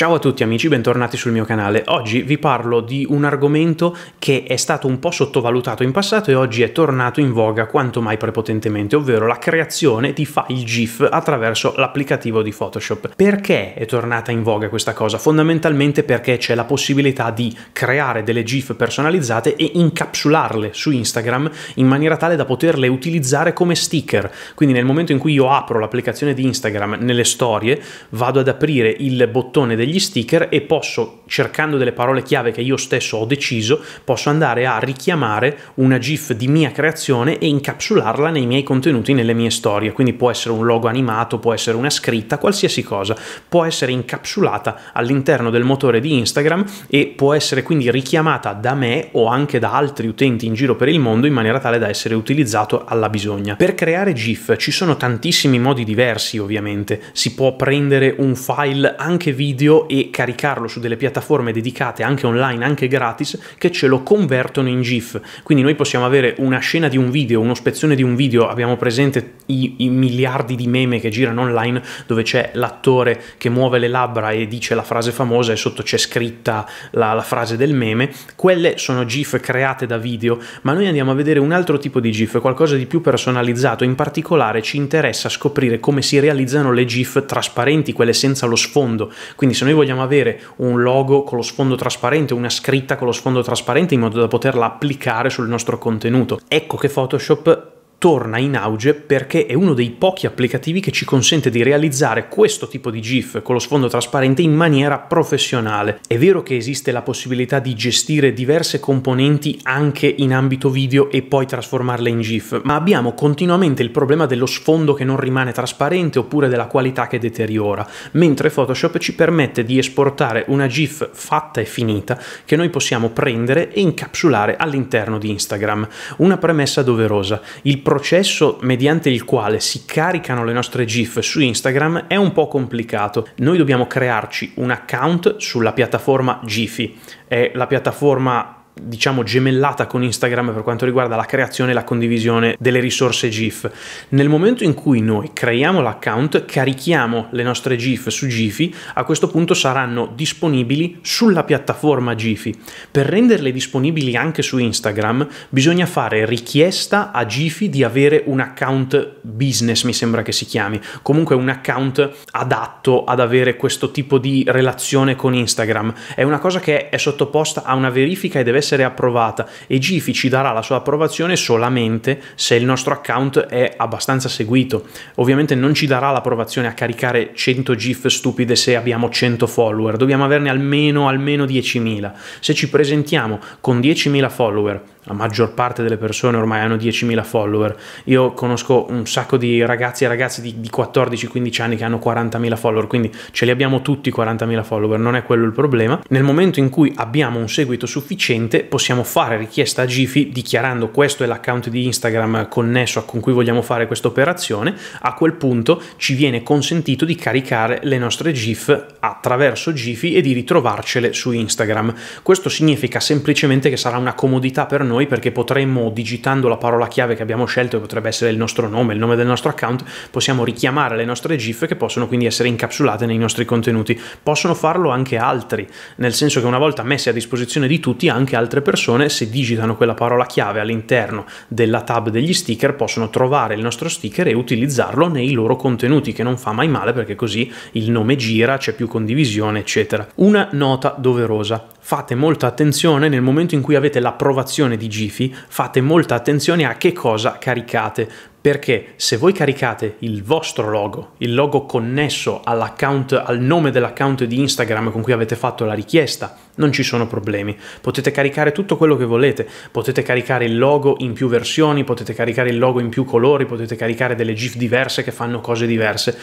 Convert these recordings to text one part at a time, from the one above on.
Ciao a tutti amici, bentornati sul mio canale. Oggi vi parlo di un argomento che è stato un po' sottovalutato in passato e oggi è tornato in voga quanto mai prepotentemente, ovvero la creazione di file GIF attraverso l'applicativo di Photoshop. Perché è tornata in voga questa cosa? Fondamentalmente perché c'è la possibilità di creare delle GIF personalizzate e incapsularle su Instagram in maniera tale da poterle utilizzare come sticker. Quindi nel momento in cui io apro l'applicazione di Instagram nelle storie, vado ad aprire il bottone degli degli sticker e posso, cercando delle parole chiave che io stesso ho deciso, posso andare a richiamare una GIF di mia creazione e incapsularla nei miei contenuti, nelle mie storie. Quindi può essere un logo animato, può essere una scritta, qualsiasi cosa. Può essere incapsulata all'interno del motore di Instagram e può essere quindi richiamata da me o anche da altri utenti in giro per il mondo in maniera tale da essere utilizzato alla bisogna. Per creare GIF ci sono tantissimi modi diversi ovviamente. Si può prendere un file anche video e caricarlo su delle piattaforme dedicate anche online, anche gratis, che ce lo convertono in GIF. Quindi noi possiamo avere una scena di un video, uno spezzone di un video, abbiamo presente i, i miliardi di meme che girano online dove c'è l'attore che muove le labbra e dice la frase famosa e sotto c'è scritta la, la frase del meme, quelle sono GIF create da video, ma noi andiamo a vedere un altro tipo di GIF, qualcosa di più personalizzato, in particolare ci interessa scoprire come si realizzano le GIF trasparenti, quelle senza lo sfondo, quindi se noi vogliamo avere un logo con lo sfondo trasparente, una scritta con lo sfondo trasparente in modo da poterla applicare sul nostro contenuto, ecco che Photoshop torna in auge perché è uno dei pochi applicativi che ci consente di realizzare questo tipo di GIF con lo sfondo trasparente in maniera professionale. È vero che esiste la possibilità di gestire diverse componenti anche in ambito video e poi trasformarle in GIF, ma abbiamo continuamente il problema dello sfondo che non rimane trasparente oppure della qualità che deteriora, mentre Photoshop ci permette di esportare una GIF fatta e finita che noi possiamo prendere e incapsulare all'interno di Instagram. Una premessa doverosa. Il processo mediante il quale si caricano le nostre GIF su Instagram è un po' complicato. Noi dobbiamo crearci un account sulla piattaforma GIFI. è la piattaforma diciamo gemellata con Instagram per quanto riguarda la creazione e la condivisione delle risorse GIF. Nel momento in cui noi creiamo l'account, carichiamo le nostre GIF su Gifi, a questo punto saranno disponibili sulla piattaforma Gifi. Per renderle disponibili anche su Instagram, bisogna fare richiesta a Gifi di avere un account business, mi sembra che si chiami, comunque un account adatto ad avere questo tipo di relazione con Instagram. È una cosa che è sottoposta a una verifica e deve essere approvata e Gifi ci darà la sua approvazione solamente se il nostro account è abbastanza seguito. Ovviamente non ci darà l'approvazione a caricare 100 GIF stupide se abbiamo 100 follower, dobbiamo averne almeno, almeno 10.000. Se ci presentiamo con 10.000 follower la maggior parte delle persone ormai hanno 10.000 follower. Io conosco un sacco di ragazzi e ragazze di, di 14-15 anni che hanno 40.000 follower, quindi ce li abbiamo tutti 40.000 follower, non è quello il problema. Nel momento in cui abbiamo un seguito sufficiente, possiamo fare richiesta a Gifi dichiarando questo è l'account di Instagram connesso con cui vogliamo fare questa operazione. A quel punto ci viene consentito di caricare le nostre GIF attraverso Gifi e di ritrovarcele su Instagram. Questo significa semplicemente che sarà una comodità per noi noi perché potremmo, digitando la parola chiave che abbiamo scelto, che potrebbe essere il nostro nome, il nome del nostro account, possiamo richiamare le nostre GIF che possono quindi essere incapsulate nei nostri contenuti. Possono farlo anche altri, nel senso che una volta messe a disposizione di tutti, anche altre persone, se digitano quella parola chiave all'interno della tab degli sticker, possono trovare il nostro sticker e utilizzarlo nei loro contenuti, che non fa mai male perché così il nome gira, c'è più condivisione, eccetera. Una nota doverosa. Fate molta attenzione nel momento in cui avete l'approvazione di Gifi fate molta attenzione a che cosa caricate, perché se voi caricate il vostro logo, il logo connesso all'account, al nome dell'account di Instagram con cui avete fatto la richiesta, non ci sono problemi. Potete caricare tutto quello che volete, potete caricare il logo in più versioni, potete caricare il logo in più colori, potete caricare delle GIF diverse che fanno cose diverse.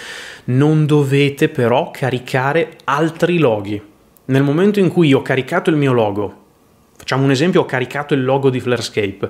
Non dovete però caricare altri loghi. Nel momento in cui ho caricato il mio logo Facciamo un esempio, ho caricato il logo di Flarescape.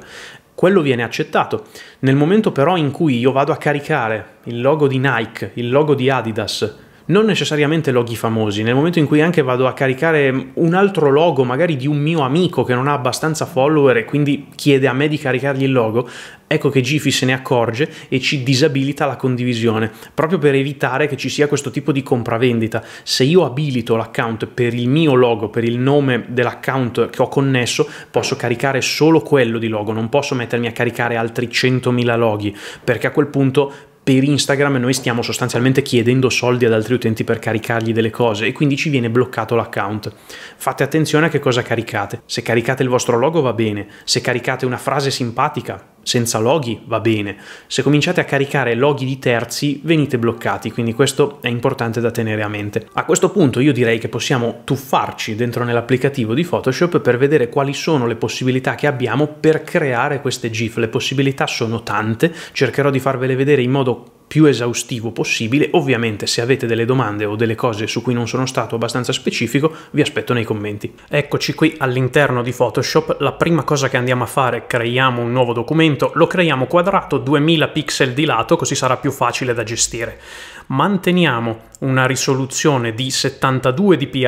Quello viene accettato. Nel momento però in cui io vado a caricare il logo di Nike, il logo di Adidas, non necessariamente loghi famosi, nel momento in cui anche vado a caricare un altro logo, magari di un mio amico che non ha abbastanza follower e quindi chiede a me di caricargli il logo, ecco che Gifi se ne accorge e ci disabilita la condivisione, proprio per evitare che ci sia questo tipo di compravendita. Se io abilito l'account per il mio logo, per il nome dell'account che ho connesso, posso caricare solo quello di logo, non posso mettermi a caricare altri 100.000 loghi, perché a quel punto per Instagram noi stiamo sostanzialmente chiedendo soldi ad altri utenti per caricargli delle cose e quindi ci viene bloccato l'account. Fate attenzione a che cosa caricate. Se caricate il vostro logo va bene, se caricate una frase simpatica senza loghi va bene. Se cominciate a caricare loghi di terzi venite bloccati, quindi questo è importante da tenere a mente. A questo punto io direi che possiamo tuffarci dentro nell'applicativo di Photoshop per vedere quali sono le possibilità che abbiamo per creare queste GIF. Le possibilità sono tante, cercherò di farvele vedere in modo più esaustivo possibile. Ovviamente se avete delle domande o delle cose su cui non sono stato abbastanza specifico, vi aspetto nei commenti. Eccoci qui all'interno di Photoshop. La prima cosa che andiamo a fare è creiamo un nuovo documento, lo creiamo quadrato 2000 pixel di lato, così sarà più facile da gestire. Manteniamo una risoluzione di 72 dpi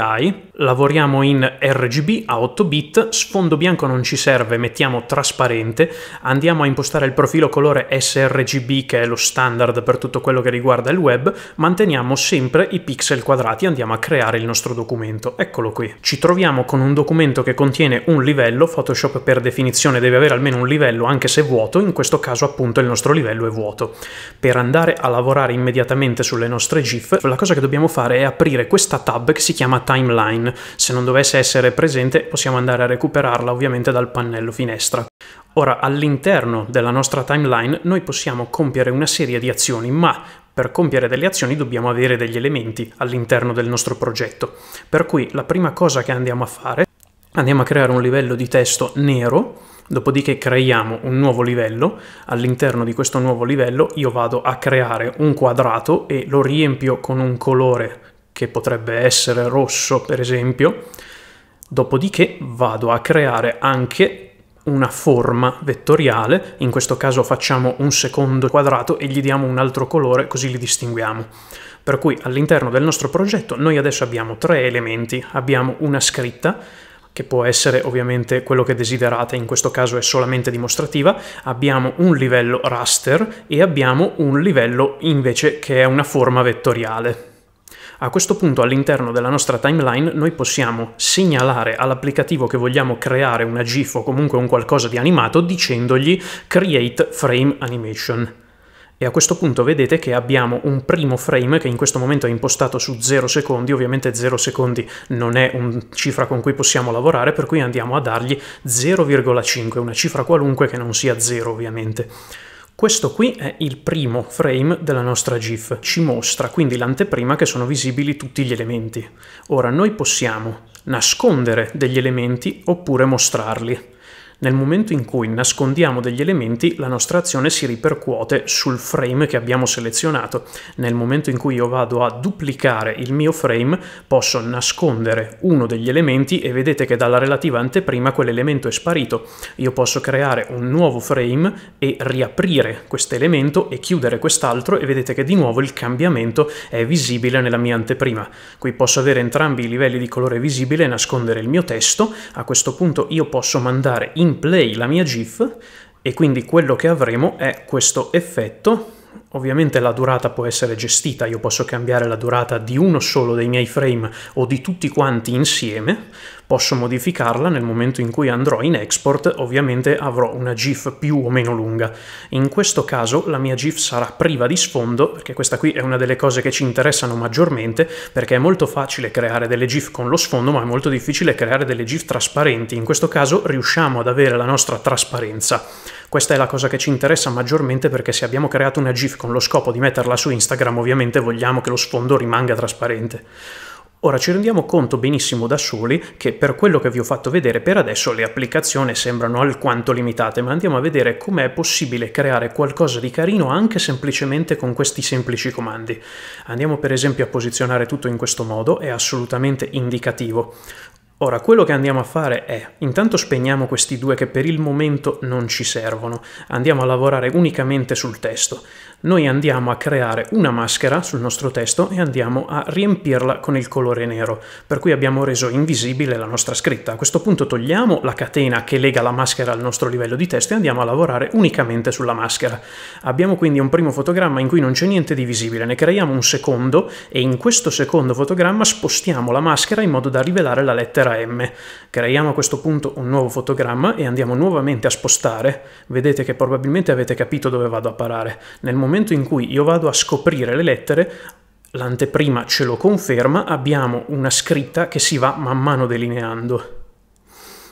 Lavoriamo in RGB a 8 bit, sfondo bianco non ci serve, mettiamo trasparente, andiamo a impostare il profilo colore sRGB che è lo standard per tutto quello che riguarda il web, manteniamo sempre i pixel quadrati, andiamo a creare il nostro documento, eccolo qui. Ci troviamo con un documento che contiene un livello, Photoshop per definizione deve avere almeno un livello anche se vuoto, in questo caso appunto il nostro livello è vuoto. Per andare a lavorare immediatamente sulle nostre GIF, la cosa che dobbiamo fare è aprire questa tab che si chiama Timeline se non dovesse essere presente possiamo andare a recuperarla ovviamente dal pannello finestra. Ora, all'interno della nostra timeline noi possiamo compiere una serie di azioni, ma per compiere delle azioni dobbiamo avere degli elementi all'interno del nostro progetto. Per cui la prima cosa che andiamo a fare, andiamo a creare un livello di testo nero, dopodiché creiamo un nuovo livello, all'interno di questo nuovo livello io vado a creare un quadrato e lo riempio con un colore che potrebbe essere rosso per esempio, dopodiché vado a creare anche una forma vettoriale, in questo caso facciamo un secondo quadrato e gli diamo un altro colore così li distinguiamo. Per cui all'interno del nostro progetto noi adesso abbiamo tre elementi, abbiamo una scritta che può essere ovviamente quello che desiderate, in questo caso è solamente dimostrativa, abbiamo un livello raster e abbiamo un livello invece che è una forma vettoriale. A questo punto all'interno della nostra timeline noi possiamo segnalare all'applicativo che vogliamo creare una GIF o comunque un qualcosa di animato dicendogli create frame animation. E a questo punto vedete che abbiamo un primo frame che in questo momento è impostato su 0 secondi, ovviamente 0 secondi non è una cifra con cui possiamo lavorare, per cui andiamo a dargli 0,5, una cifra qualunque che non sia 0 ovviamente. Questo qui è il primo frame della nostra GIF, ci mostra quindi l'anteprima che sono visibili tutti gli elementi. Ora noi possiamo nascondere degli elementi oppure mostrarli. Nel momento in cui nascondiamo degli elementi, la nostra azione si ripercuote sul frame che abbiamo selezionato. Nel momento in cui io vado a duplicare il mio frame, posso nascondere uno degli elementi e vedete che dalla relativa anteprima quell'elemento è sparito. Io posso creare un nuovo frame e riaprire questo elemento e chiudere quest'altro e vedete che di nuovo il cambiamento è visibile nella mia anteprima. Qui posso avere entrambi i livelli di colore visibile e nascondere il mio testo. A questo punto io posso mandare in in play la mia GIF e quindi quello che avremo è questo effetto Ovviamente la durata può essere gestita, io posso cambiare la durata di uno solo dei miei frame o di tutti quanti insieme, posso modificarla nel momento in cui andrò in export, ovviamente avrò una GIF più o meno lunga. In questo caso la mia GIF sarà priva di sfondo, perché questa qui è una delle cose che ci interessano maggiormente, perché è molto facile creare delle GIF con lo sfondo, ma è molto difficile creare delle GIF trasparenti. In questo caso riusciamo ad avere la nostra trasparenza. Questa è la cosa che ci interessa maggiormente perché se abbiamo creato una GIF con lo scopo di metterla su Instagram ovviamente vogliamo che lo sfondo rimanga trasparente. Ora ci rendiamo conto benissimo da soli che per quello che vi ho fatto vedere per adesso le applicazioni sembrano alquanto limitate, ma andiamo a vedere com'è possibile creare qualcosa di carino anche semplicemente con questi semplici comandi. Andiamo per esempio a posizionare tutto in questo modo, è assolutamente indicativo. Ora, quello che andiamo a fare è, intanto spegniamo questi due che per il momento non ci servono, andiamo a lavorare unicamente sul testo. Noi andiamo a creare una maschera sul nostro testo e andiamo a riempirla con il colore nero, per cui abbiamo reso invisibile la nostra scritta. A questo punto togliamo la catena che lega la maschera al nostro livello di testo e andiamo a lavorare unicamente sulla maschera. Abbiamo quindi un primo fotogramma in cui non c'è niente di visibile, ne creiamo un secondo e in questo secondo fotogramma spostiamo la maschera in modo da rivelare la lettera M. Creiamo a questo punto un nuovo fotogramma e andiamo nuovamente a spostare. Vedete che probabilmente avete capito dove vado a parare. Nel momento momento in cui io vado a scoprire le lettere, l'anteprima ce lo conferma, abbiamo una scritta che si va man mano delineando.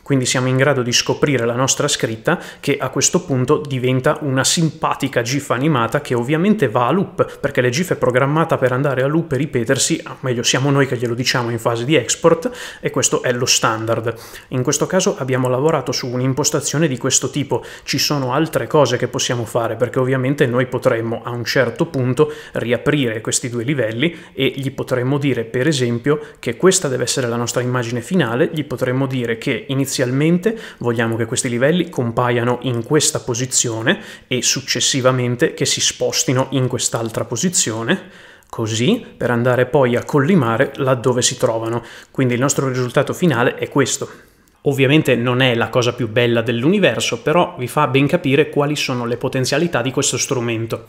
Quindi siamo in grado di scoprire la nostra scritta che a questo punto diventa una simpatica GIF animata che ovviamente va a loop, perché la GIF è programmata per andare a loop e ripetersi, o ah, meglio siamo noi che glielo diciamo in fase di export e questo è lo standard. In questo caso abbiamo lavorato su un'impostazione di questo tipo, ci sono altre cose che possiamo fare perché ovviamente noi potremmo a un certo punto riaprire questi due livelli e gli potremmo dire per esempio che questa deve essere la nostra immagine finale, gli potremmo dire che iniziamo inizialmente vogliamo che questi livelli compaiano in questa posizione e successivamente che si spostino in quest'altra posizione così per andare poi a collimare laddove si trovano. Quindi il nostro risultato finale è questo. Ovviamente non è la cosa più bella dell'universo, però vi fa ben capire quali sono le potenzialità di questo strumento.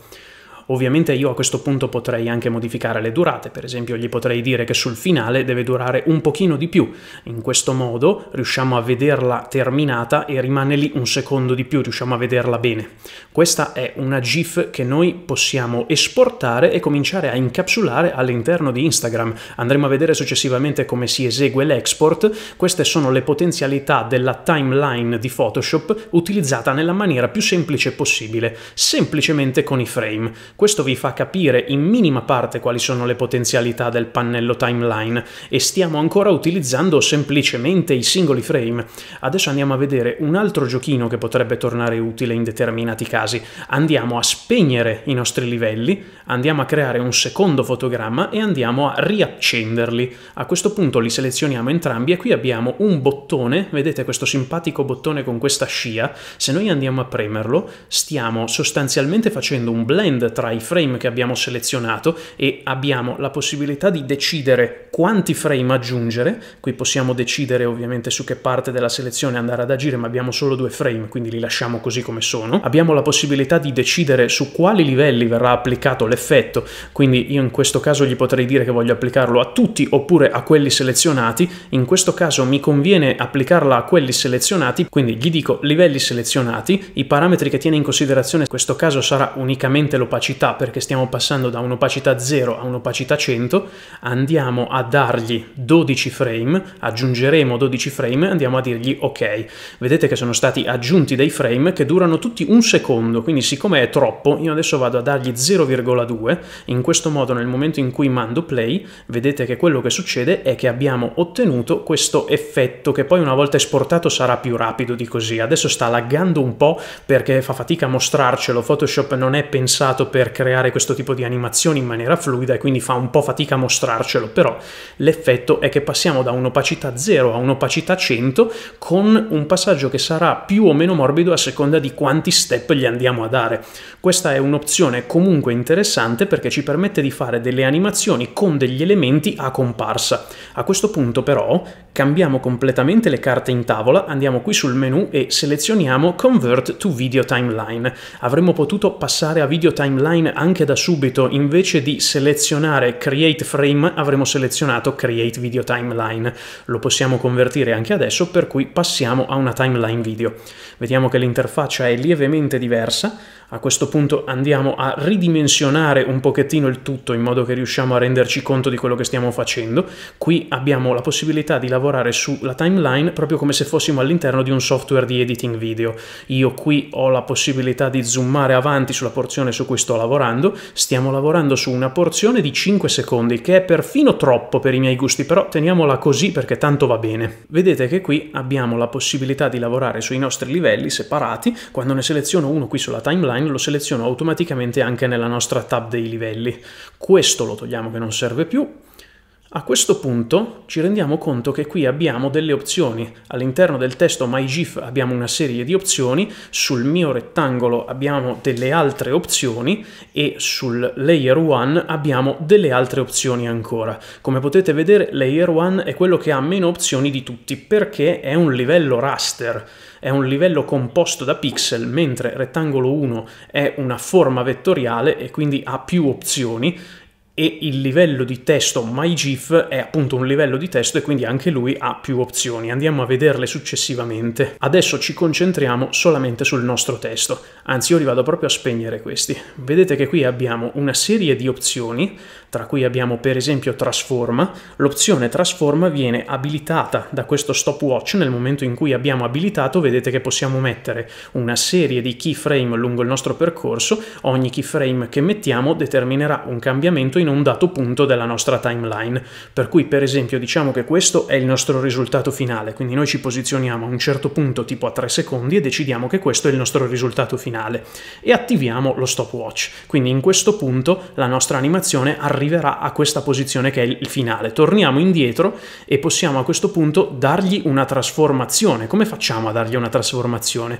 Ovviamente io a questo punto potrei anche modificare le durate, per esempio gli potrei dire che sul finale deve durare un pochino di più. In questo modo riusciamo a vederla terminata e rimane lì un secondo di più, riusciamo a vederla bene. Questa è una GIF che noi possiamo esportare e cominciare a incapsulare all'interno di Instagram. Andremo a vedere successivamente come si esegue l'export. Queste sono le potenzialità della timeline di Photoshop utilizzata nella maniera più semplice possibile, semplicemente con i frame. Questo vi fa capire in minima parte quali sono le potenzialità del pannello timeline e stiamo ancora utilizzando semplicemente i singoli frame. Adesso andiamo a vedere un altro giochino che potrebbe tornare utile in determinati casi. Andiamo a spegnere i nostri livelli, andiamo a creare un secondo fotogramma e andiamo a riaccenderli. A questo punto li selezioniamo entrambi e qui abbiamo un bottone, vedete questo simpatico bottone con questa scia, se noi andiamo a premerlo stiamo sostanzialmente facendo un blend tra i frame che abbiamo selezionato e abbiamo la possibilità di decidere quanti frame aggiungere, qui possiamo decidere ovviamente su che parte della selezione andare ad agire ma abbiamo solo due frame quindi li lasciamo così come sono, abbiamo la possibilità di decidere su quali livelli verrà applicato l'effetto, quindi io in questo caso gli potrei dire che voglio applicarlo a tutti oppure a quelli selezionati, in questo caso mi conviene applicarla a quelli selezionati, quindi gli dico livelli selezionati, i parametri che tiene in considerazione in questo caso sarà unicamente l'opacità opacità, perché stiamo passando da un'opacità 0 a un'opacità 100, andiamo a dargli 12 frame, aggiungeremo 12 frame e andiamo a dirgli ok. Vedete che sono stati aggiunti dei frame che durano tutti un secondo, quindi siccome è troppo, io adesso vado a dargli 0,2, in questo modo nel momento in cui mando play, vedete che quello che succede è che abbiamo ottenuto questo effetto che poi una volta esportato sarà più rapido di così. Adesso sta laggando un po' perché fa fatica a mostrarcelo, Photoshop non è pensato per per creare questo tipo di animazioni in maniera fluida e quindi fa un po' fatica a mostrarcelo, però l'effetto è che passiamo da un'opacità 0 a un'opacità 100 con un passaggio che sarà più o meno morbido a seconda di quanti step gli andiamo a dare. Questa è un'opzione comunque interessante perché ci permette di fare delle animazioni con degli elementi a comparsa. A questo punto però cambiamo completamente le carte in tavola, andiamo qui sul menu e selezioniamo Convert to Video Timeline. Avremmo potuto passare a Video Timeline online anche da subito, invece di selezionare Create Frame avremo selezionato Create Video Timeline. Lo possiamo convertire anche adesso, per cui passiamo a una timeline video. Vediamo che l'interfaccia è lievemente diversa, a questo punto andiamo a ridimensionare un pochettino il tutto in modo che riusciamo a renderci conto di quello che stiamo facendo. Qui abbiamo la possibilità di lavorare sulla timeline proprio come se fossimo all'interno di un software di editing video. Io qui ho la possibilità di zoomare avanti sulla porzione su cui sto lavorando, stiamo lavorando su una porzione di 5 secondi, che è perfino troppo per i miei gusti, però teniamola così perché tanto va bene. Vedete che qui abbiamo la possibilità di lavorare sui nostri livelli separati, quando ne seleziono uno qui sulla timeline lo seleziono automaticamente anche nella nostra tab dei livelli. Questo lo togliamo che non serve più, a questo punto ci rendiamo conto che qui abbiamo delle opzioni. All'interno del testo MyGIF abbiamo una serie di opzioni, sul mio rettangolo abbiamo delle altre opzioni e sul Layer 1 abbiamo delle altre opzioni ancora. Come potete vedere Layer 1 è quello che ha meno opzioni di tutti perché è un livello raster, è un livello composto da pixel, mentre rettangolo 1 è una forma vettoriale e quindi ha più opzioni e il livello di testo MyGIF è appunto un livello di testo e quindi anche lui ha più opzioni. Andiamo a vederle successivamente. Adesso ci concentriamo solamente sul nostro testo, anzi io li vado proprio a spegnere questi. Vedete che qui abbiamo una serie di opzioni tra cui abbiamo per esempio Transform, l'opzione Transform viene abilitata da questo stopwatch nel momento in cui abbiamo abilitato vedete che possiamo mettere una serie di keyframe lungo il nostro percorso, ogni keyframe che mettiamo determinerà un cambiamento in un dato punto della nostra timeline, per cui per esempio diciamo che questo è il nostro risultato finale, quindi noi ci posizioniamo a un certo punto tipo a 3 secondi e decidiamo che questo è il nostro risultato finale e attiviamo lo stopwatch, quindi in questo punto la nostra animazione arriva arriverà a questa posizione che è il finale. Torniamo indietro e possiamo a questo punto dargli una trasformazione. Come facciamo a dargli una trasformazione?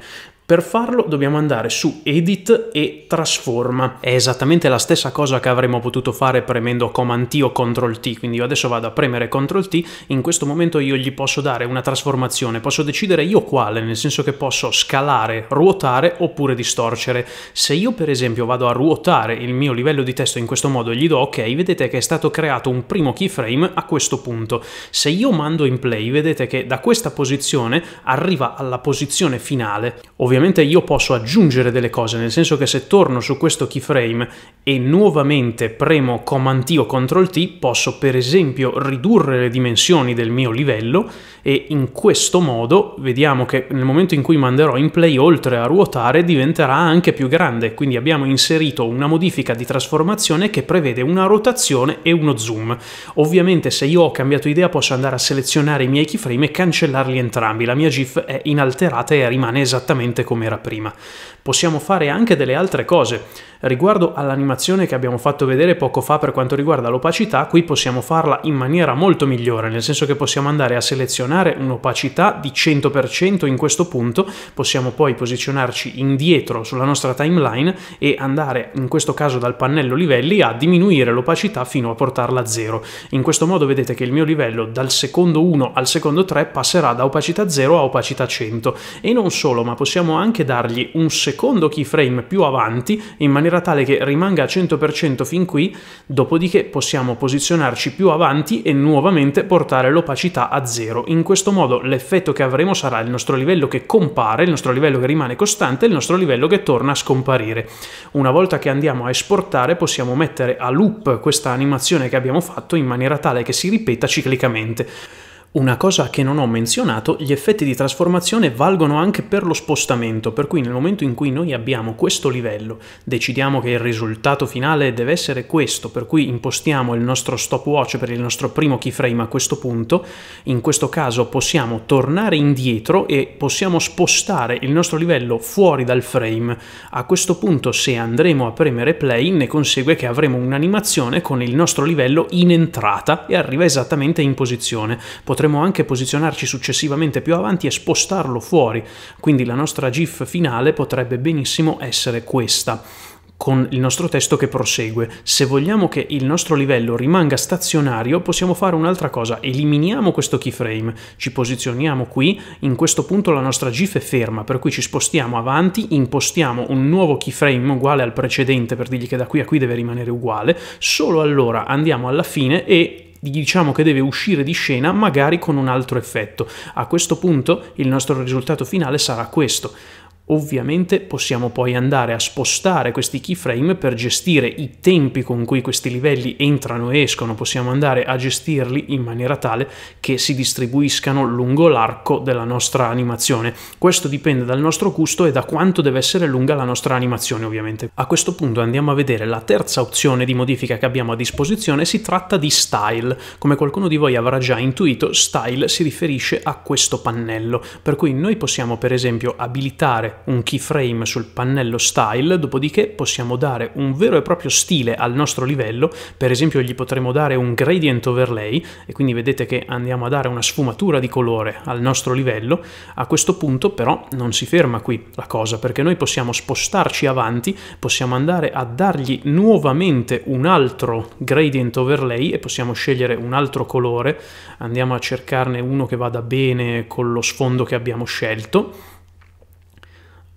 Per farlo dobbiamo andare su Edit e Trasforma. È esattamente la stessa cosa che avremmo potuto fare premendo Command T o Ctrl T, quindi io adesso vado a premere Ctrl T, in questo momento io gli posso dare una trasformazione, posso decidere io quale, nel senso che posso scalare, ruotare oppure distorcere. Se io per esempio vado a ruotare il mio livello di testo in questo modo e gli do ok, vedete che è stato creato un primo keyframe a questo punto. Se io mando in play vedete che da questa posizione arriva alla posizione finale. Ovviamente ovviamente io posso aggiungere delle cose, nel senso che se torno su questo keyframe e nuovamente premo Command T o Ctrl T, posso per esempio ridurre le dimensioni del mio livello e in questo modo vediamo che nel momento in cui manderò in play, oltre a ruotare, diventerà anche più grande. Quindi abbiamo inserito una modifica di trasformazione che prevede una rotazione e uno zoom. Ovviamente se io ho cambiato idea posso andare a selezionare i miei keyframe e cancellarli entrambi. La mia GIF è inalterata e rimane esattamente come era prima possiamo fare anche delle altre cose. Riguardo all'animazione che abbiamo fatto vedere poco fa per quanto riguarda l'opacità, qui possiamo farla in maniera molto migliore, nel senso che possiamo andare a selezionare un'opacità di 100% in questo punto, possiamo poi posizionarci indietro sulla nostra timeline e andare in questo caso dal pannello livelli a diminuire l'opacità fino a portarla a zero. In questo modo vedete che il mio livello dal secondo 1 al secondo 3 passerà da opacità 0 a opacità 100 e non solo, ma possiamo anche dargli un secondo secondo keyframe più avanti in maniera tale che rimanga a 100% fin qui, dopodiché possiamo posizionarci più avanti e nuovamente portare l'opacità a zero. In questo modo l'effetto che avremo sarà il nostro livello che compare, il nostro livello che rimane costante, il nostro livello che torna a scomparire. Una volta che andiamo a esportare possiamo mettere a loop questa animazione che abbiamo fatto in maniera tale che si ripeta ciclicamente. Una cosa che non ho menzionato, gli effetti di trasformazione valgono anche per lo spostamento, per cui nel momento in cui noi abbiamo questo livello, decidiamo che il risultato finale deve essere questo, per cui impostiamo il nostro stopwatch per il nostro primo keyframe a questo punto, in questo caso possiamo tornare indietro e possiamo spostare il nostro livello fuori dal frame. A questo punto se andremo a premere play ne consegue che avremo un'animazione con il nostro livello in entrata e arriva esattamente in posizione. Potremmo potremo anche posizionarci successivamente più avanti e spostarlo fuori, quindi la nostra GIF finale potrebbe benissimo essere questa con il nostro testo che prosegue. Se vogliamo che il nostro livello rimanga stazionario, possiamo fare un'altra cosa, eliminiamo questo keyframe, ci posizioniamo qui, in questo punto la nostra GIF è ferma, per cui ci spostiamo avanti, impostiamo un nuovo keyframe uguale al precedente per dirgli che da qui a qui deve rimanere uguale, solo allora andiamo alla fine e diciamo che deve uscire di scena magari con un altro effetto. A questo punto il nostro risultato finale sarà questo. Ovviamente possiamo poi andare a spostare questi keyframe per gestire i tempi con cui questi livelli entrano e escono, possiamo andare a gestirli in maniera tale che si distribuiscano lungo l'arco della nostra animazione. Questo dipende dal nostro gusto e da quanto deve essere lunga la nostra animazione ovviamente. A questo punto andiamo a vedere la terza opzione di modifica che abbiamo a disposizione, si tratta di style. Come qualcuno di voi avrà già intuito, style si riferisce a questo pannello, per cui noi possiamo per esempio abilitare un keyframe sul pannello style, dopodiché possiamo dare un vero e proprio stile al nostro livello, per esempio gli potremo dare un gradient overlay e quindi vedete che andiamo a dare una sfumatura di colore al nostro livello. A questo punto però non si ferma qui la cosa perché noi possiamo spostarci avanti, possiamo andare a dargli nuovamente un altro gradient overlay e possiamo scegliere un altro colore, andiamo a cercarne uno che vada bene con lo sfondo che abbiamo scelto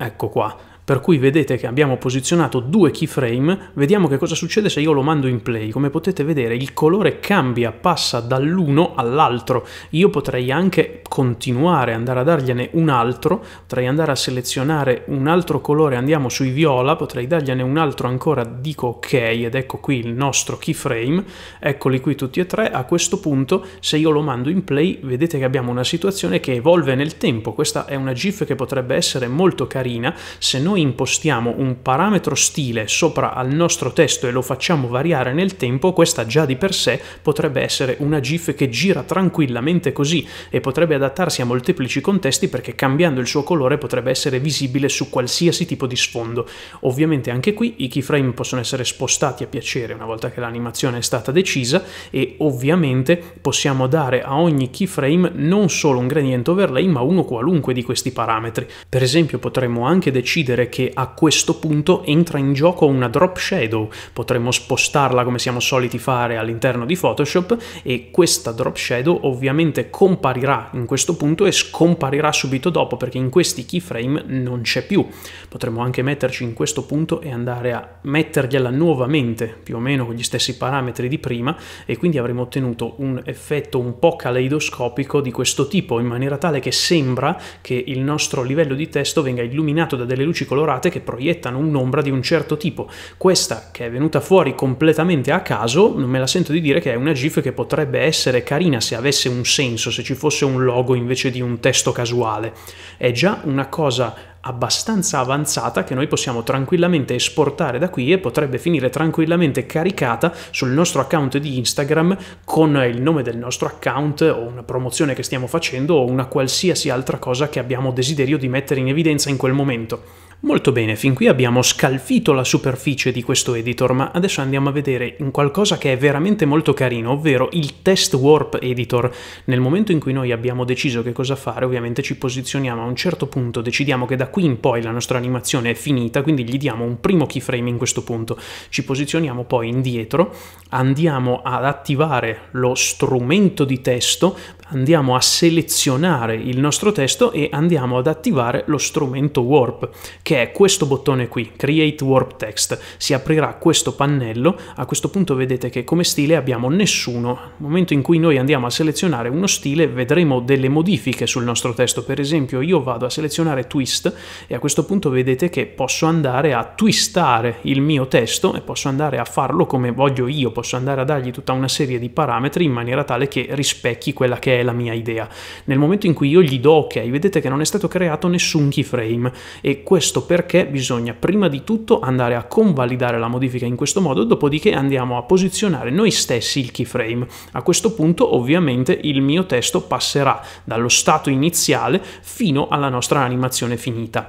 Ecco qua per cui vedete che abbiamo posizionato due keyframe, vediamo che cosa succede se io lo mando in play. Come potete vedere il colore cambia, passa dall'uno all'altro. Io potrei anche continuare, andare a dargliene un altro, potrei andare a selezionare un altro colore, andiamo sui viola, potrei dargliene un altro ancora, dico ok ed ecco qui il nostro keyframe, eccoli qui tutti e tre. A questo punto se io lo mando in play vedete che abbiamo una situazione che evolve nel tempo. Questa è una GIF che potrebbe essere molto carina se noi impostiamo un parametro stile sopra al nostro testo e lo facciamo variare nel tempo, questa già di per sé potrebbe essere una GIF che gira tranquillamente così e potrebbe adattarsi a molteplici contesti perché cambiando il suo colore potrebbe essere visibile su qualsiasi tipo di sfondo. Ovviamente anche qui i keyframe possono essere spostati a piacere una volta che l'animazione è stata decisa e ovviamente possiamo dare a ogni keyframe non solo un gradient overlay ma uno qualunque di questi parametri. Per esempio potremmo anche decidere dire che a questo punto entra in gioco una drop shadow, potremmo spostarla come siamo soliti fare all'interno di Photoshop e questa drop shadow ovviamente comparirà in questo punto e scomparirà subito dopo perché in questi keyframe non c'è più. Potremmo anche metterci in questo punto e andare a mettergliela nuovamente, più o meno con gli stessi parametri di prima e quindi avremo ottenuto un effetto un po' caleidoscopico di questo tipo in maniera tale che sembra che il nostro livello di testo venga illuminato da delle luci colorate che proiettano un'ombra di un certo tipo. Questa, che è venuta fuori completamente a caso, me la sento di dire che è una GIF che potrebbe essere carina se avesse un senso, se ci fosse un logo invece di un testo casuale. È già una cosa abbastanza avanzata che noi possiamo tranquillamente esportare da qui e potrebbe finire tranquillamente caricata sul nostro account di Instagram con il nome del nostro account o una promozione che stiamo facendo o una qualsiasi altra cosa che abbiamo desiderio di mettere in evidenza in quel momento. Molto bene, fin qui abbiamo scalfito la superficie di questo editor, ma adesso andiamo a vedere in qualcosa che è veramente molto carino, ovvero il test warp editor. Nel momento in cui noi abbiamo deciso che cosa fare, ovviamente ci posizioniamo a un certo punto, decidiamo che da qui in poi la nostra animazione è finita, quindi gli diamo un primo keyframe in questo punto. Ci posizioniamo poi indietro, andiamo ad attivare lo strumento di testo, andiamo a selezionare il nostro testo e andiamo ad attivare lo strumento warp, che che è questo bottone qui, Create Warp Text. Si aprirà questo pannello, a questo punto vedete che come stile abbiamo nessuno. Nel momento in cui noi andiamo a selezionare uno stile vedremo delle modifiche sul nostro testo, per esempio io vado a selezionare twist e a questo punto vedete che posso andare a twistare il mio testo e posso andare a farlo come voglio io, posso andare a dargli tutta una serie di parametri in maniera tale che rispecchi quella che è la mia idea. Nel momento in cui io gli do ok, vedete che non è stato creato nessun keyframe e questo perché bisogna prima di tutto andare a convalidare la modifica in questo modo, dopodiché andiamo a posizionare noi stessi il keyframe. A questo punto ovviamente il mio testo passerà dallo stato iniziale fino alla nostra animazione finita.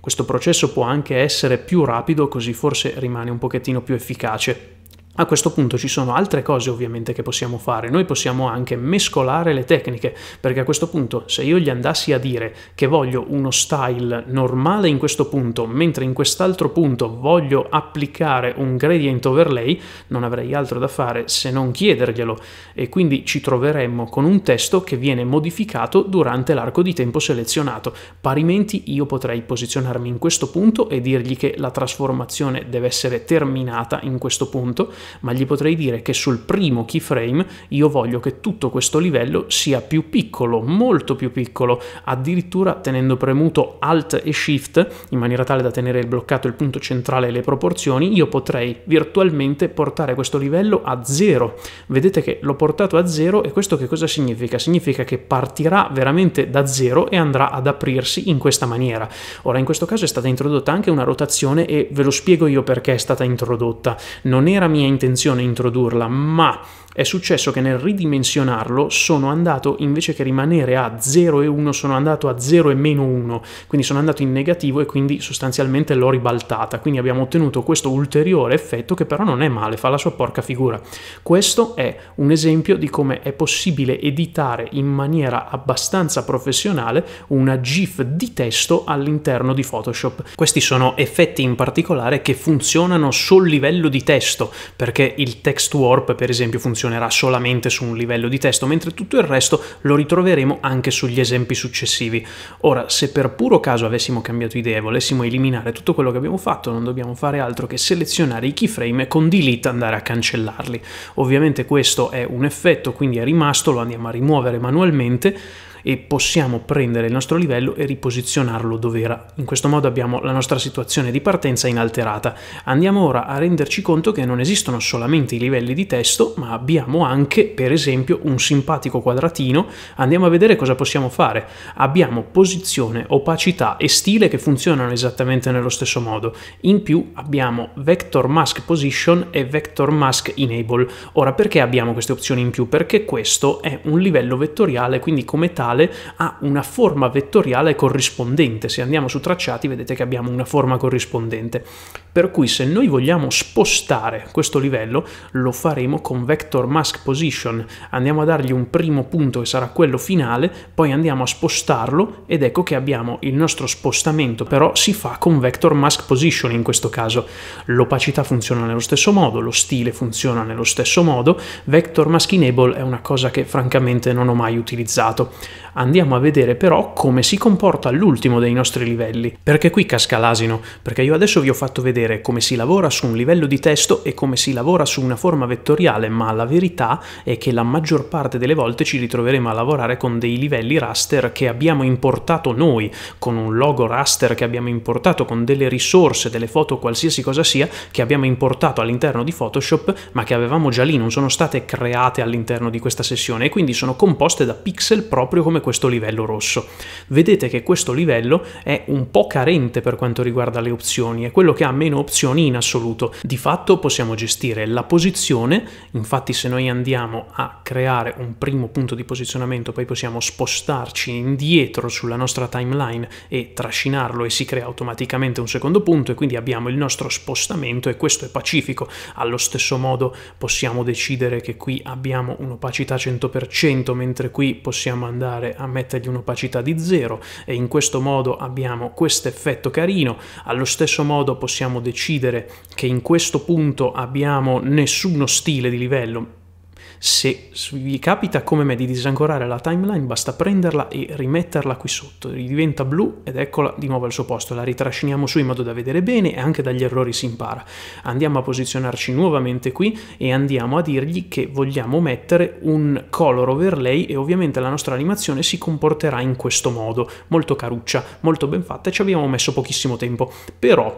Questo processo può anche essere più rapido così forse rimane un pochettino più efficace. A questo punto ci sono altre cose ovviamente che possiamo fare, noi possiamo anche mescolare le tecniche, perché a questo punto se io gli andassi a dire che voglio uno style normale in questo punto, mentre in quest'altro punto voglio applicare un gradient overlay, non avrei altro da fare se non chiederglielo e quindi ci troveremmo con un testo che viene modificato durante l'arco di tempo selezionato. Parimenti io potrei posizionarmi in questo punto e dirgli che la trasformazione deve essere terminata in questo punto, ma gli potrei dire che sul primo keyframe io voglio che tutto questo livello sia più piccolo, molto più piccolo, addirittura tenendo premuto Alt e Shift in maniera tale da tenere bloccato il punto centrale e le proporzioni, io potrei virtualmente portare questo livello a zero. Vedete che l'ho portato a zero e questo che cosa significa? Significa che partirà veramente da zero e andrà ad aprirsi in questa maniera. Ora in questo caso è stata introdotta anche una rotazione e ve lo spiego io perché è stata introdotta. Non era mia intenzione introdurla, ma è successo che nel ridimensionarlo sono andato invece che rimanere a 0 e 1 sono andato a 0 e meno 1 quindi sono andato in negativo e quindi sostanzialmente l'ho ribaltata quindi abbiamo ottenuto questo ulteriore effetto che però non è male fa la sua porca figura questo è un esempio di come è possibile editare in maniera abbastanza professionale una GIF di testo all'interno di Photoshop questi sono effetti in particolare che funzionano sul livello di testo perché il text warp per esempio funziona funzionerà solamente su un livello di testo, mentre tutto il resto lo ritroveremo anche sugli esempi successivi. Ora, se per puro caso avessimo cambiato idea e volessimo eliminare tutto quello che abbiamo fatto, non dobbiamo fare altro che selezionare i keyframe e con delete andare a cancellarli. Ovviamente questo è un effetto, quindi è rimasto, lo andiamo a rimuovere manualmente, e possiamo prendere il nostro livello e riposizionarlo dove era. In questo modo abbiamo la nostra situazione di partenza inalterata. Andiamo ora a renderci conto che non esistono solamente i livelli di testo, ma abbiamo anche, per esempio, un simpatico quadratino. Andiamo a vedere cosa possiamo fare. Abbiamo posizione, opacità e stile che funzionano esattamente nello stesso modo. In più abbiamo vector mask position e vector mask enable. Ora, perché abbiamo queste opzioni in più? Perché questo è un livello vettoriale, quindi come tale normale ha una forma vettoriale corrispondente. Se andiamo su tracciati vedete che abbiamo una forma corrispondente. Per cui se noi vogliamo spostare questo livello lo faremo con vector mask position. Andiamo a dargli un primo punto che sarà quello finale, poi andiamo a spostarlo ed ecco che abbiamo il nostro spostamento, però si fa con vector mask position in questo caso. L'opacità funziona nello stesso modo, lo stile funziona nello stesso modo, vector mask enable è una cosa che francamente non ho mai utilizzato andiamo a vedere però come si comporta l'ultimo dei nostri livelli, perché qui casca l'asino, perché io adesso vi ho fatto vedere come si lavora su un livello di testo e come si lavora su una forma vettoriale, ma la verità è che la maggior parte delle volte ci ritroveremo a lavorare con dei livelli raster che abbiamo importato noi, con un logo raster che abbiamo importato, con delle risorse, delle foto, qualsiasi cosa sia, che abbiamo importato all'interno di Photoshop, ma che avevamo già lì, non sono state create all'interno di questa sessione e quindi sono composte da pixel proprio come questo livello rosso. Vedete che questo livello è un po' carente per quanto riguarda le opzioni, è quello che ha meno opzioni in assoluto. Di fatto possiamo gestire la posizione, infatti se noi andiamo a creare un primo punto di posizionamento poi possiamo spostarci indietro sulla nostra timeline e trascinarlo e si crea automaticamente un secondo punto e quindi abbiamo il nostro spostamento e questo è pacifico. Allo stesso modo possiamo decidere che qui abbiamo un'opacità 100% mentre qui possiamo andare a mettergli un'opacità di 0 e in questo modo abbiamo questo effetto carino. Allo stesso modo possiamo decidere che in questo punto abbiamo nessuno stile di livello, se vi capita come me di disancorare la timeline, basta prenderla e rimetterla qui sotto, Ridiventa blu ed eccola di nuovo al suo posto, la ritrasciniamo su in modo da vedere bene e anche dagli errori si impara. Andiamo a posizionarci nuovamente qui e andiamo a dirgli che vogliamo mettere un color overlay e ovviamente la nostra animazione si comporterà in questo modo, molto caruccia, molto ben fatta e ci abbiamo messo pochissimo tempo. Però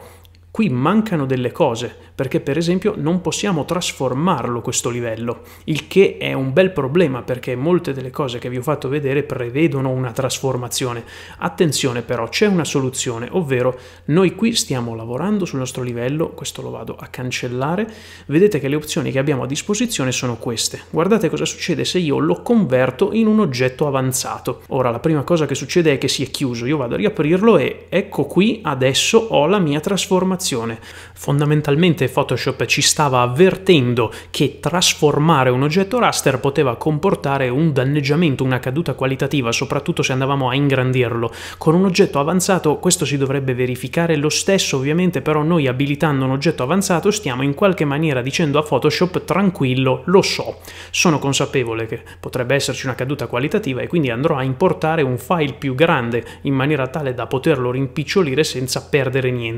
Qui mancano delle cose, perché per esempio non possiamo trasformarlo questo livello, il che è un bel problema perché molte delle cose che vi ho fatto vedere prevedono una trasformazione. Attenzione però, c'è una soluzione, ovvero noi qui stiamo lavorando sul nostro livello, questo lo vado a cancellare, vedete che le opzioni che abbiamo a disposizione sono queste. Guardate cosa succede se io lo converto in un oggetto avanzato. Ora la prima cosa che succede è che si è chiuso, io vado a riaprirlo e ecco qui adesso ho la mia trasformazione trasformazione. Fondamentalmente Photoshop ci stava avvertendo che trasformare un oggetto raster poteva comportare un danneggiamento, una caduta qualitativa, soprattutto se andavamo a ingrandirlo. Con un oggetto avanzato questo si dovrebbe verificare lo stesso ovviamente, però noi abilitando un oggetto avanzato stiamo in qualche maniera dicendo a Photoshop tranquillo, lo so, sono consapevole che potrebbe esserci una caduta qualitativa e quindi andrò a importare un file più grande in maniera tale da poterlo rimpicciolire senza perdere niente.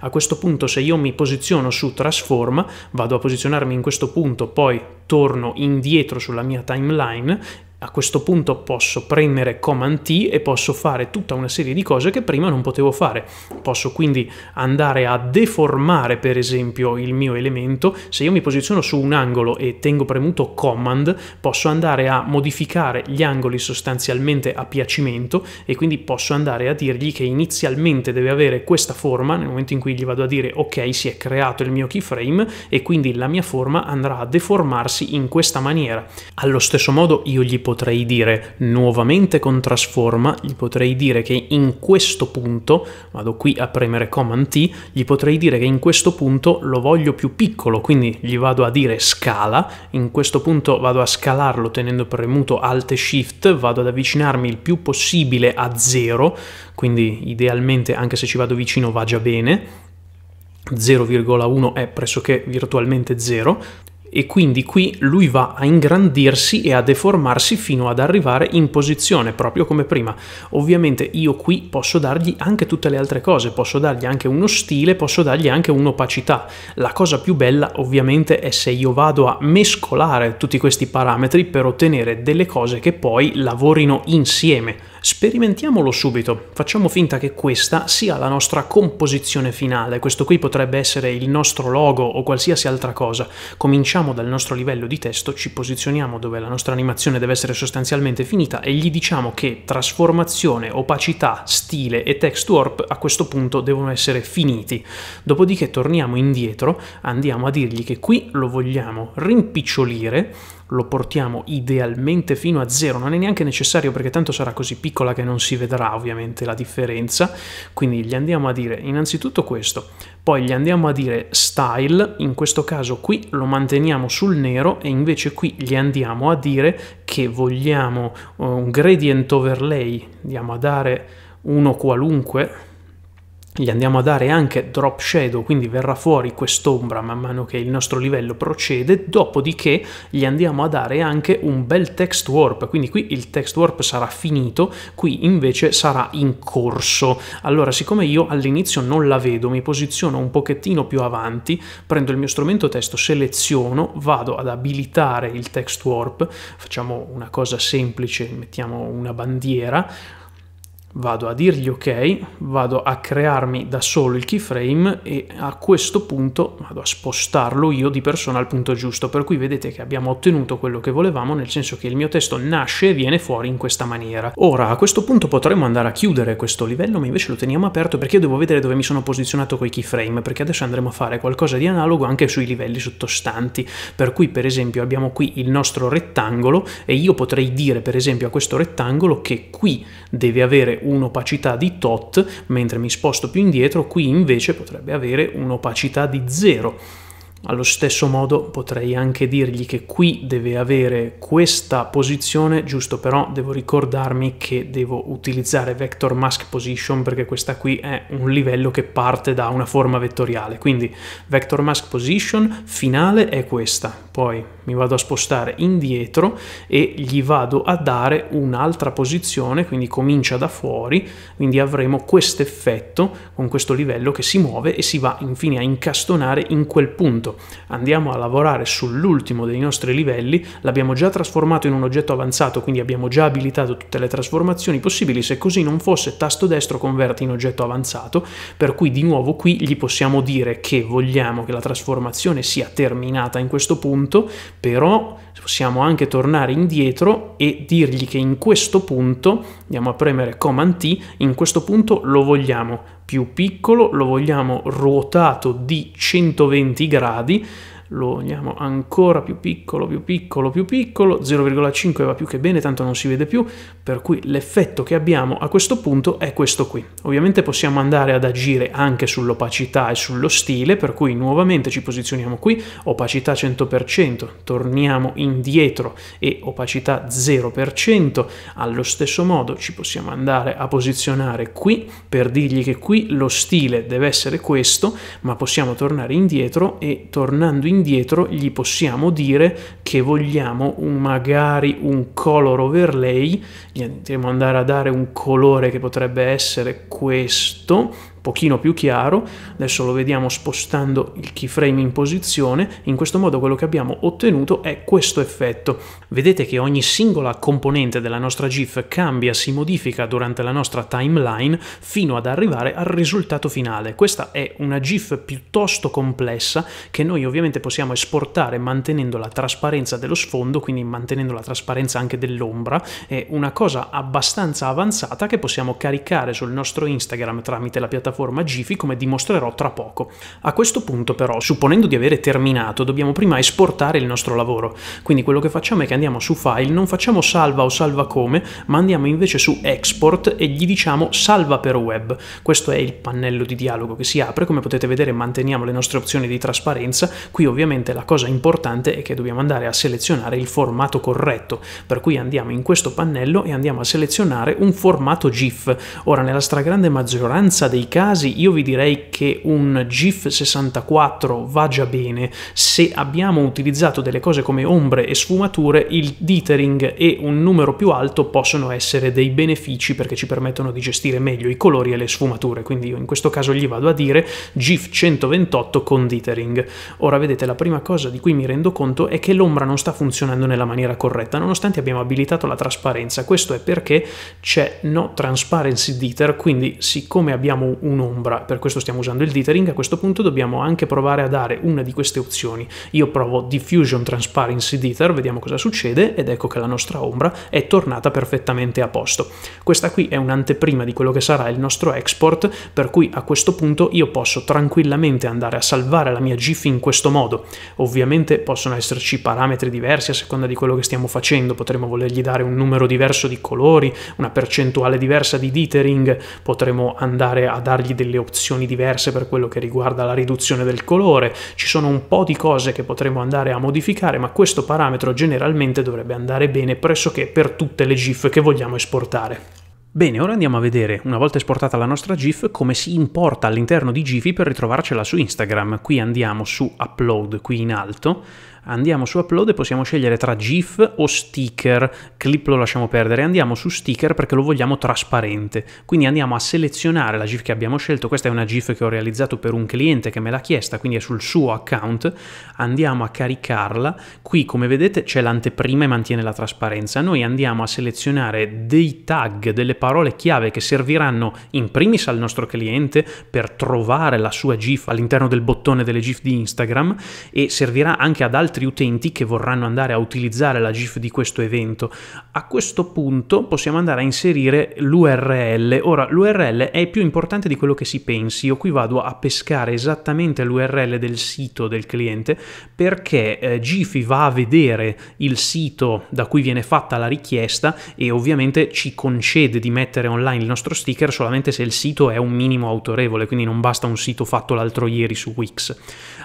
A questo questo punto se io mi posiziono su Transform, vado a posizionarmi in questo punto, poi torno indietro sulla mia timeline a questo punto posso premere Command T e posso fare tutta una serie di cose che prima non potevo fare. Posso quindi andare a deformare per esempio il mio elemento. Se io mi posiziono su un angolo e tengo premuto Command posso andare a modificare gli angoli sostanzialmente a piacimento e quindi posso andare a dirgli che inizialmente deve avere questa forma nel momento in cui gli vado a dire ok si è creato il mio keyframe e quindi la mia forma andrà a deformarsi in questa maniera. Allo stesso modo io gli potrei dire nuovamente con trasforma, gli potrei dire che in questo punto, vado qui a premere Command T, gli potrei dire che in questo punto lo voglio più piccolo, quindi gli vado a dire scala, in questo punto vado a scalarlo tenendo premuto Alt e Shift, vado ad avvicinarmi il più possibile a 0, quindi idealmente anche se ci vado vicino va già bene, 0,1 è pressoché virtualmente 0 e quindi qui lui va a ingrandirsi e a deformarsi fino ad arrivare in posizione proprio come prima. Ovviamente io qui posso dargli anche tutte le altre cose, posso dargli anche uno stile, posso dargli anche un'opacità. La cosa più bella ovviamente è se io vado a mescolare tutti questi parametri per ottenere delle cose che poi lavorino insieme Sperimentiamolo subito, facciamo finta che questa sia la nostra composizione finale, questo qui potrebbe essere il nostro logo o qualsiasi altra cosa. Cominciamo dal nostro livello di testo, ci posizioniamo dove la nostra animazione deve essere sostanzialmente finita e gli diciamo che trasformazione, opacità, stile e text warp a questo punto devono essere finiti. Dopodiché torniamo indietro, andiamo a dirgli che qui lo vogliamo rimpicciolire lo portiamo idealmente fino a zero, non è neanche necessario perché tanto sarà così piccola che non si vedrà ovviamente la differenza, quindi gli andiamo a dire innanzitutto questo, poi gli andiamo a dire style, in questo caso qui lo manteniamo sul nero e invece qui gli andiamo a dire che vogliamo eh, un gradient overlay, andiamo a dare uno qualunque, gli andiamo a dare anche drop shadow, quindi verrà fuori quest'ombra man mano che il nostro livello procede, dopodiché gli andiamo a dare anche un bel text warp, quindi qui il text warp sarà finito, qui invece sarà in corso. Allora, siccome io all'inizio non la vedo, mi posiziono un pochettino più avanti, prendo il mio strumento testo, seleziono, vado ad abilitare il text warp, facciamo una cosa semplice, mettiamo una bandiera, vado a dirgli ok, vado a crearmi da solo il keyframe e a questo punto vado a spostarlo io di persona al punto giusto, per cui vedete che abbiamo ottenuto quello che volevamo, nel senso che il mio testo nasce e viene fuori in questa maniera. Ora, a questo punto potremmo andare a chiudere questo livello, ma invece lo teniamo aperto perché io devo vedere dove mi sono posizionato con i keyframe, perché adesso andremo a fare qualcosa di analogo anche sui livelli sottostanti, per cui per esempio abbiamo qui il nostro rettangolo e io potrei dire per esempio a questo rettangolo che qui deve avere un'opacità di tot, mentre mi sposto più indietro qui invece potrebbe avere un'opacità di 0. Allo stesso modo potrei anche dirgli che qui deve avere questa posizione, giusto però devo ricordarmi che devo utilizzare vector mask position perché questa qui è un livello che parte da una forma vettoriale, quindi vector mask position finale è questa, poi mi vado a spostare indietro e gli vado a dare un'altra posizione, quindi comincia da fuori, quindi avremo questo effetto con questo livello che si muove e si va infine a incastonare in quel punto momento andiamo a lavorare sull'ultimo dei nostri livelli, l'abbiamo già trasformato in un oggetto avanzato, quindi abbiamo già abilitato tutte le trasformazioni possibili, se così non fosse tasto destro converti in oggetto avanzato, per cui di nuovo qui gli possiamo dire che vogliamo che la trasformazione sia terminata in questo punto, però possiamo anche tornare indietro e dirgli che in questo punto, andiamo a premere Command T, in questo punto lo vogliamo più piccolo, lo vogliamo ruotato di 120 gradi lo vogliamo ancora più piccolo, più piccolo, più piccolo, 0,5 va più che bene, tanto non si vede più, per cui l'effetto che abbiamo a questo punto è questo qui. Ovviamente possiamo andare ad agire anche sull'opacità e sullo stile, per cui nuovamente ci posizioniamo qui, opacità 100%, torniamo indietro e opacità 0%, allo stesso modo ci possiamo andare a posizionare qui per dirgli che qui lo stile deve essere questo, ma possiamo tornare indietro e tornando indietro indietro gli possiamo dire che vogliamo un, magari un color overlay, gli andremo ad andare a dare un colore che potrebbe essere questo, pochino più chiaro, adesso lo vediamo spostando il keyframe in posizione, in questo modo quello che abbiamo ottenuto è questo effetto. Vedete che ogni singola componente della nostra GIF cambia, si modifica durante la nostra timeline fino ad arrivare al risultato finale. Questa è una GIF piuttosto complessa che noi ovviamente possiamo esportare mantenendo la trasparenza dello sfondo, quindi mantenendo la trasparenza anche dell'ombra, è una cosa abbastanza avanzata che possiamo caricare sul nostro Instagram tramite la piattaforma piattaforma Gifi come dimostrerò tra poco. A questo punto però, supponendo di avere terminato, dobbiamo prima esportare il nostro lavoro. Quindi quello che facciamo è che andiamo su File, non facciamo salva o salva come, ma andiamo invece su Export e gli diciamo salva per web. Questo è il pannello di dialogo che si apre, come potete vedere manteniamo le nostre opzioni di trasparenza, qui ovviamente la cosa importante è che dobbiamo andare a selezionare il formato corretto, per cui andiamo in questo pannello e andiamo a selezionare un formato GIF. Ora nella stragrande maggioranza dei casi casi io vi direi che un GIF 64 va già bene se abbiamo utilizzato delle cose come ombre e sfumature il dithering e un numero più alto possono essere dei benefici perché ci permettono di gestire meglio i colori e le sfumature quindi io in questo caso gli vado a dire GIF 128 con dithering ora vedete la prima cosa di cui mi rendo conto è che l'ombra non sta funzionando nella maniera corretta nonostante abbiamo abilitato la trasparenza questo è perché c'è no transparency dither quindi siccome abbiamo un un'ombra, per questo stiamo usando il dithering, a questo punto dobbiamo anche provare a dare una di queste opzioni. Io provo Diffusion Transparency Dither, vediamo cosa succede, ed ecco che la nostra ombra è tornata perfettamente a posto. Questa qui è un'anteprima di quello che sarà il nostro export, per cui a questo punto io posso tranquillamente andare a salvare la mia GIF in questo modo. Ovviamente possono esserci parametri diversi a seconda di quello che stiamo facendo, potremmo volergli dare un numero diverso di colori, una percentuale diversa di dithering, potremmo andare a dare dargli delle opzioni diverse per quello che riguarda la riduzione del colore, ci sono un po' di cose che potremo andare a modificare, ma questo parametro generalmente dovrebbe andare bene pressoché per tutte le GIF che vogliamo esportare. Bene, ora andiamo a vedere, una volta esportata la nostra GIF, come si importa all'interno di Gifi per ritrovarcela su Instagram. Qui andiamo su Upload, qui in alto, andiamo su upload e possiamo scegliere tra GIF o sticker, clip lo lasciamo perdere, andiamo su sticker perché lo vogliamo trasparente, quindi andiamo a selezionare la GIF che abbiamo scelto, questa è una GIF che ho realizzato per un cliente che me l'ha chiesta, quindi è sul suo account, andiamo a caricarla, qui come vedete c'è l'anteprima e mantiene la trasparenza, noi andiamo a selezionare dei tag, delle parole chiave che serviranno in primis al nostro cliente per trovare la sua GIF all'interno del bottone delle GIF di Instagram e servirà anche ad altri altri utenti che vorranno andare a utilizzare la GIF di questo evento. A questo punto possiamo andare a inserire l'URL. Ora, l'URL è più importante di quello che si pensi. Io qui vado a pescare esattamente l'URL del sito del cliente perché eh, Giphy va a vedere il sito da cui viene fatta la richiesta e ovviamente ci concede di mettere online il nostro sticker solamente se il sito è un minimo autorevole, quindi non basta un sito fatto l'altro ieri su Wix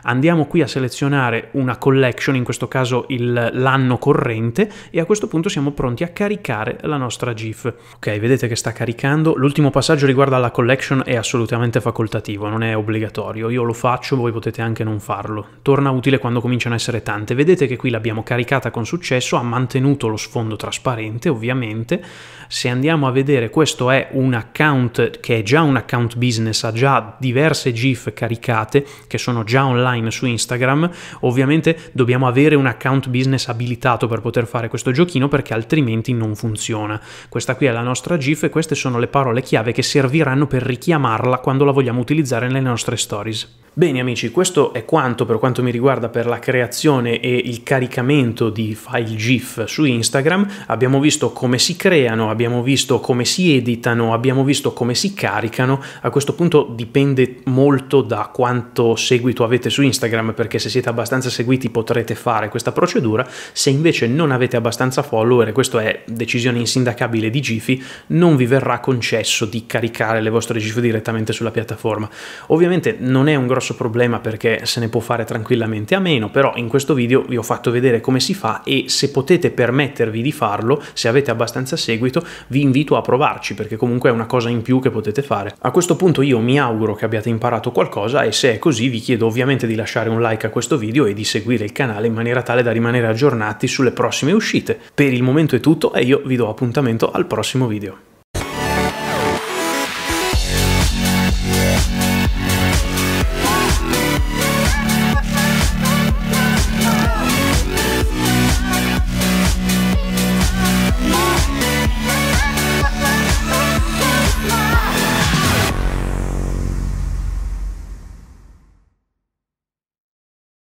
andiamo qui a selezionare una collection, in questo caso l'anno corrente, e a questo punto siamo pronti a caricare la nostra GIF. Ok, vedete che sta caricando. L'ultimo passaggio riguardo alla collection è assolutamente facoltativo, non è obbligatorio. Io lo faccio, voi potete anche non farlo. Torna utile quando cominciano a essere tante. Vedete che qui l'abbiamo caricata con successo, ha mantenuto lo sfondo trasparente, ovviamente, se andiamo a vedere, questo è un account che è già un account business, ha già diverse GIF caricate che sono già online su Instagram. Ovviamente dobbiamo avere un account business abilitato per poter fare questo giochino perché altrimenti non funziona. Questa qui è la nostra GIF e queste sono le parole chiave che serviranno per richiamarla quando la vogliamo utilizzare nelle nostre stories. Bene amici, questo è quanto per quanto mi riguarda per la creazione e il caricamento di file GIF su Instagram. Abbiamo visto come si creano, abbiamo abbiamo visto come si editano, abbiamo visto come si caricano. A questo punto dipende molto da quanto seguito avete su Instagram, perché se siete abbastanza seguiti potrete fare questa procedura, se invece non avete abbastanza follower, e questa è decisione insindacabile di Gifi, non vi verrà concesso di caricare le vostre GIF direttamente sulla piattaforma. Ovviamente non è un grosso problema perché se ne può fare tranquillamente a meno, però in questo video vi ho fatto vedere come si fa e se potete permettervi di farlo, se avete abbastanza seguito, vi invito a provarci perché comunque è una cosa in più che potete fare. A questo punto io mi auguro che abbiate imparato qualcosa e se è così vi chiedo ovviamente di lasciare un like a questo video e di seguire il canale in maniera tale da rimanere aggiornati sulle prossime uscite. Per il momento è tutto e io vi do appuntamento al prossimo video.